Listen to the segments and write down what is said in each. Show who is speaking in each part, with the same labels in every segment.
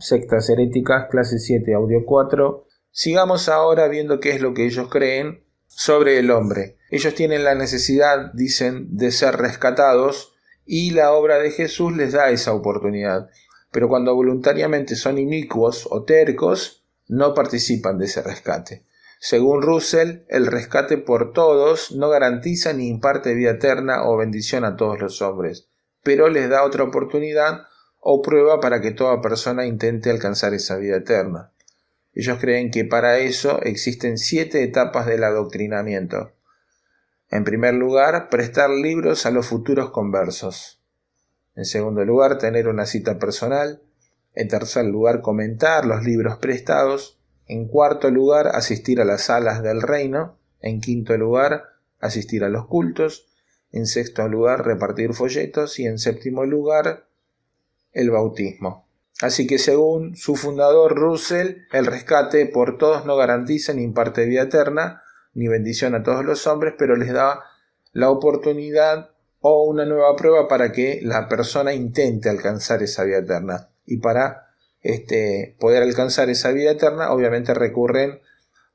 Speaker 1: sectas heréticas, clase 7, audio 4. Sigamos ahora viendo qué es lo que ellos creen sobre el hombre. Ellos tienen la necesidad, dicen, de ser rescatados y la obra de Jesús les da esa oportunidad. Pero cuando voluntariamente son inicuos o tercos, no participan de ese rescate. Según Russell, el rescate por todos no garantiza ni imparte vida eterna o bendición a todos los hombres, pero les da otra oportunidad o prueba para que toda persona intente alcanzar esa vida eterna. Ellos creen que para eso existen siete etapas del adoctrinamiento. En primer lugar, prestar libros a los futuros conversos. En segundo lugar, tener una cita personal. En tercer lugar, comentar los libros prestados. En cuarto lugar, asistir a las salas del reino. En quinto lugar, asistir a los cultos. En sexto lugar, repartir folletos. Y en séptimo lugar, el bautismo. Así que según su fundador Russell, el rescate por todos no garantiza ni imparte vida eterna, ni bendición a todos los hombres, pero les da la oportunidad o una nueva prueba para que la persona intente alcanzar esa vida eterna. Y para este, poder alcanzar esa vida eterna, obviamente recurren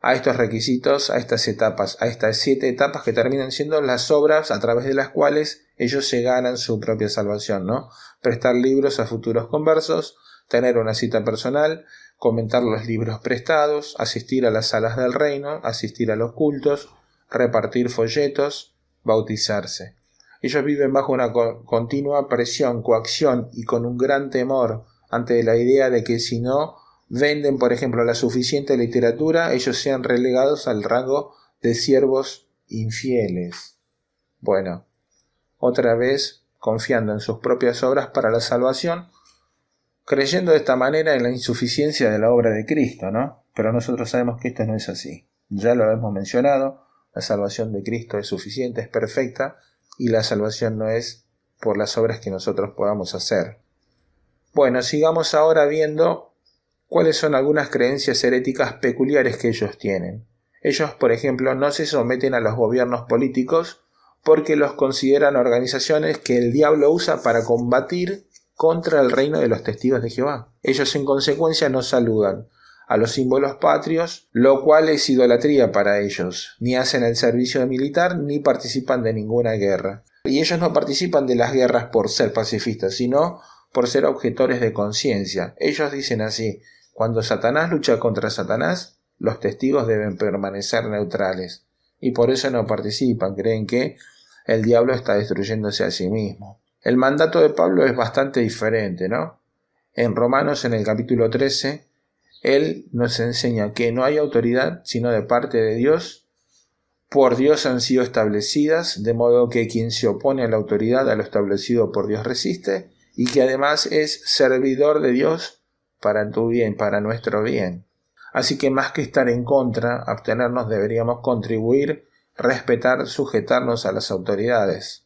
Speaker 1: a estos requisitos, a estas etapas, a estas siete etapas que terminan siendo las obras a través de las cuales ellos se ganan su propia salvación, ¿no? Prestar libros a futuros conversos, tener una cita personal, comentar los libros prestados, asistir a las salas del reino, asistir a los cultos, repartir folletos, bautizarse. Ellos viven bajo una continua presión, coacción y con un gran temor ante la idea de que si no venden, por ejemplo, la suficiente literatura, ellos sean relegados al rango de siervos infieles. Bueno, otra vez confiando en sus propias obras para la salvación, creyendo de esta manera en la insuficiencia de la obra de Cristo, ¿no? Pero nosotros sabemos que esto no es así. Ya lo hemos mencionado, la salvación de Cristo es suficiente, es perfecta, y la salvación no es por las obras que nosotros podamos hacer. Bueno, sigamos ahora viendo cuáles son algunas creencias heréticas peculiares que ellos tienen. Ellos, por ejemplo, no se someten a los gobiernos políticos porque los consideran organizaciones que el diablo usa para combatir contra el reino de los testigos de Jehová. Ellos en consecuencia no saludan a los símbolos patrios, lo cual es idolatría para ellos. Ni hacen el servicio militar ni participan de ninguna guerra. Y ellos no participan de las guerras por ser pacifistas, sino por ser objetores de conciencia. Ellos dicen así, cuando Satanás lucha contra Satanás, los testigos deben permanecer neutrales y por eso no participan, creen que el diablo está destruyéndose a sí mismo. El mandato de Pablo es bastante diferente, ¿no? En Romanos, en el capítulo 13, él nos enseña que no hay autoridad sino de parte de Dios. Por Dios han sido establecidas, de modo que quien se opone a la autoridad, a lo establecido por Dios resiste, y que además es servidor de Dios para tu bien, para nuestro bien. Así que más que estar en contra, abstenernos deberíamos contribuir, respetar, sujetarnos a las autoridades.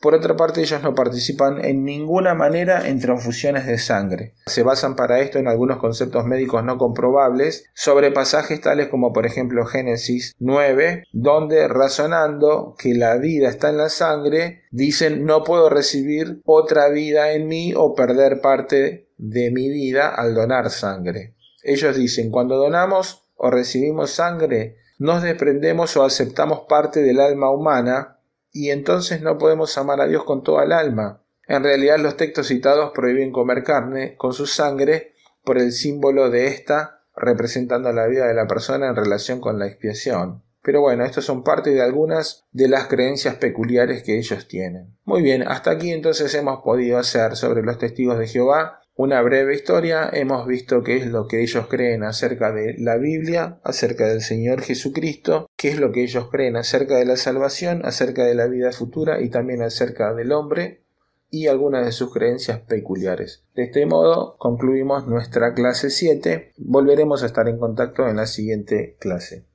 Speaker 1: Por otra parte, ellos no participan en ninguna manera en transfusiones de sangre. Se basan para esto en algunos conceptos médicos no comprobables sobre pasajes tales como por ejemplo Génesis 9, donde razonando que la vida está en la sangre, dicen no puedo recibir otra vida en mí o perder parte de mi vida al donar sangre. Ellos dicen, cuando donamos o recibimos sangre, nos desprendemos o aceptamos parte del alma humana y entonces no podemos amar a Dios con toda el alma. En realidad los textos citados prohíben comer carne con su sangre por el símbolo de ésta representando la vida de la persona en relación con la expiación. Pero bueno, estos son parte de algunas de las creencias peculiares que ellos tienen. Muy bien, hasta aquí entonces hemos podido hacer sobre los testigos de Jehová una breve historia, hemos visto qué es lo que ellos creen acerca de la Biblia, acerca del Señor Jesucristo, qué es lo que ellos creen acerca de la salvación, acerca de la vida futura y también acerca del hombre y algunas de sus creencias peculiares. De este modo concluimos nuestra clase 7. Volveremos a estar en contacto en la siguiente clase.